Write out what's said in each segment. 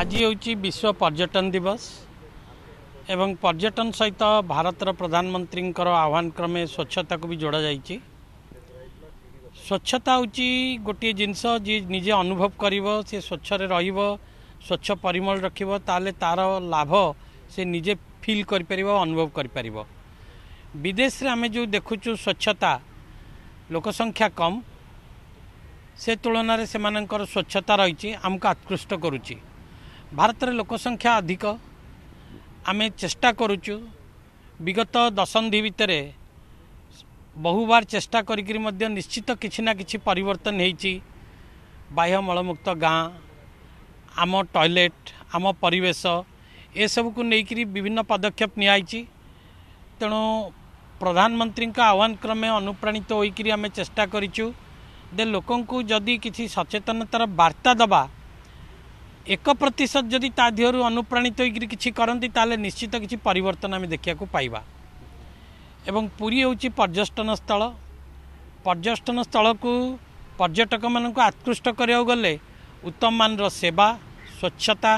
आज हूँ विश्व पर्यटन दिवस एवं पर्यटन सहित भारत प्रधानमंत्री आह्वान क्रमे स्वच्छता को भी जोड़ा जा स्वच्छता हूँ गोटे जिनस जी निजे अनुभव कर सी स्वच्छरे रच्छ परिमल रखे तार लाभ से निजे फिल कर अनुभव कर विदेश आम जो देखुचु स्वच्छता लोक संख्या कम से तुलन से स्वच्छता रही आमको आकृष्ट करुच्ची ଭାରତରେ ଲୋକ ସଂଖ୍ୟା ଅଧିକ ଆମେ ଚେଷ୍ଟା କରୁଛୁ ବିଗତ ଦଶନ୍ଧି ଭିତରେ ବହୁବାର ଚେଷ୍ଟା କରିକିରି ମଧ୍ୟ ନିଶ୍ଚିତ କିଛି ନା କିଛି ପରିବର୍ତ୍ତନ ହେଇଛି ବାହ୍ୟ ମଳମୁକ୍ତ ଗାଁ ଆମ ଟଏଲେଟ୍ ଆମ ପରିବେଶ ଏସବୁକୁ ନେଇକରି ବିଭିନ୍ନ ପଦକ୍ଷେପ ନିଆହେଇଛି ତେଣୁ ପ୍ରଧାନମନ୍ତ୍ରୀଙ୍କ ଆହ୍ୱାନ କ୍ରମେ ଅନୁପ୍ରାଣିତ ହୋଇକରି ଆମେ ଚେଷ୍ଟା କରିଛୁ ଯେ ଲୋକଙ୍କୁ ଯଦି କିଛି ସଚେତନତାର ବାର୍ତ୍ତା ଦେବା ଏକ ପ୍ରତିଶତ ଯଦି ତା ଦେହରୁ ଅନୁପ୍ରାଣିତ ହୋଇକରି କିଛି କରନ୍ତି ତାହେଲେ ନିଶ୍ଚିତ କିଛି ପରିବର୍ତ୍ତନ ଆମେ ଦେଖିବାକୁ ପାଇବା ଏବଂ ପୁରୀ ହେଉଛି ପର୍ଯ୍ୟଟନ ସ୍ଥଳ ପର୍ଯ୍ୟଟନ ସ୍ଥଳକୁ ପର୍ଯ୍ୟଟକମାନଙ୍କୁ ଆକୃଷ୍ଟ କରିବାକୁ ଗଲେ ଉତ୍ତମ ମାନର ସେବା ସ୍ୱଚ୍ଛତା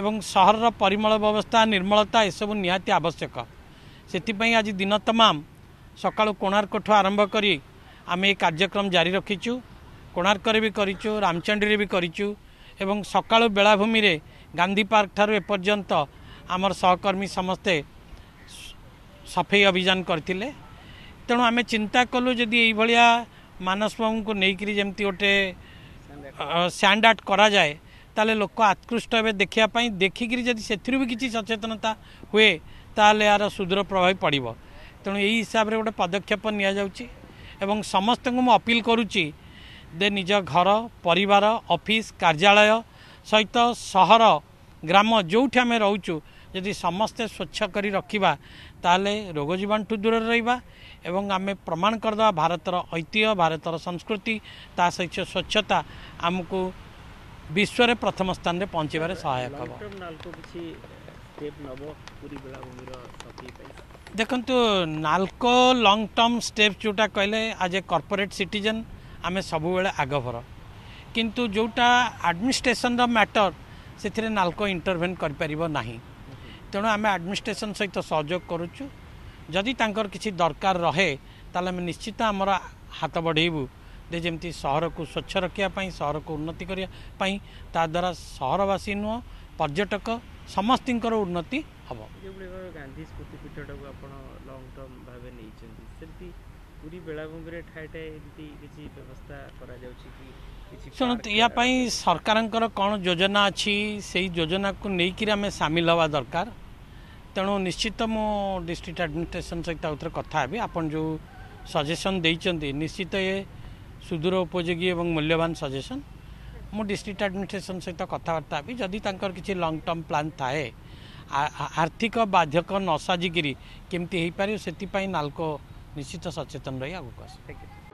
ଏବଂ ସହରର ପରିମଳ ବ୍ୟବସ୍ଥା ନିର୍ମଳତା ଏସବୁ ନିହାତି ଆବଶ୍ୟକ ସେଥିପାଇଁ ଆଜି ଦିନ ତମାମ ସକାଳୁ କୋଣାର୍କଠୁ ଆରମ୍ଭ କରି ଆମେ ଏ କାର୍ଯ୍ୟକ୍ରମ ଜାରି ରଖିଛୁ କୋଣାର୍କରେ ବି କରିଛୁ ରାମଚଣ୍ଡୀରେ ବି କରିଛୁ ଏବଂ ସକାଳୁ ବେଳାଭୂମିରେ ଗାନ୍ଧୀ ପାର୍କ ଠାରୁ ଏପର୍ଯ୍ୟନ୍ତ ଆମର ସହକର୍ମୀ ସମସ୍ତେ ସଫେଇ ଅଭିଯାନ କରିଥିଲେ ତେଣୁ ଆମେ ଚିନ୍ତା କଲୁ ଯଦି ଏଇଭଳିଆ ମାନସବାବୁଙ୍କୁ ନେଇକରି ଯେମିତି ଗୋଟେ ସ୍ୟାଣ୍ଡ ଆର୍ଟ କରାଯାଏ ତାହେଲେ ଲୋକ ଆକୃଷ୍ଟ ହେବେ ଦେଖିବା ପାଇଁ ଦେଖିକିରି ଯଦି ସେଥିରୁ ବି କିଛି ସଚେତନତା ହୁଏ ତାହେଲେ ଏହାର ସୁଦୂର ପ୍ରଭାବ ପଡ଼ିବ ତେଣୁ ଏଇ ହିସାବରେ ଗୋଟେ ପଦକ୍ଷେପ ନିଆଯାଉଛି ଏବଂ ସମସ୍ତଙ୍କୁ ମୁଁ ଅପିଲ୍ କରୁଛି ଦେ ନିଜ ଘର ପରିବାର ଅଫିସ୍ କାର୍ଯ୍ୟାଳୟ ସହିତ ସହର ଗ୍ରାମ ଯେଉଁଠି ଆମେ ରହୁଛୁ ଯଦି ସମସ୍ତେ ସ୍ୱଚ୍ଛ କରି ରଖିବା ତାହେଲେ ରୋଗ ଜୀବାଣୁଠୁ ଦୂରରେ ରହିବା ଏବଂ ଆମେ ପ୍ରମାଣ କରିଦେବା ଭାରତର ଐତିହ୍ୟ ଭାରତର ସଂସ୍କୃତି ତା ସହିତ ସ୍ୱଚ୍ଛତା ଆମକୁ ବିଶ୍ୱରେ ପ୍ରଥମ ସ୍ଥାନରେ ପହଞ୍ଚିବାରେ ସହାୟକ ହେବ ଦେଖନ୍ତୁ ନାଲକୋ ଲଙ୍ଗ୍ ଟର୍ମ ଷ୍ଟେପ୍ ଯେଉଁଟା କହିଲେ ଆଜ୍ ଏ କର୍ପୋରେଟ୍ ସିଟିଜେନ୍ आम सब आगभर किंतु जोटा आडमिनिस्ट्रेसन रैटर से नाल्को इंटरभेन करें आडमिनिस्ट्रेसन सहित सहयोग करुच्छ जदि तर कि दरकार रहे तो निश्चित आम हाथ बढ़ेबू जमी सहर को स्वच्छ रखापी सहर को उन्नति करने द्वारा सहरवासी नुह पर्यटक समस्ती उन्नति हम गांधी स्मृति लंग टर्म भाव पूरी बेलाभूमि रे ठाई ठाई एंती व्यवस्था करा जाउ छी योजना अच्छी से योजना को नेकिर आम सामिल होवा दरकार तेणु निश्चित मु डिस्ट्रिक्ट एडमिनिस्ट्रेशन सहित आउथर कथा हेबी आपण जो सजेसन देइछन्ती निश्चित ये सुदूर उपयोगी और मूल्यवान सजेसन मु डिस्ट्रिक्ट एडमिनिस्ट्रेशन सहित कथबार्ता हेबी जदि तांकर किछि लॉन्ग टर्म प्लां थाए आर्थिक बाध्यक न साजिकिरी केमती हेइ पारियो सेति ¿Qué cosa se de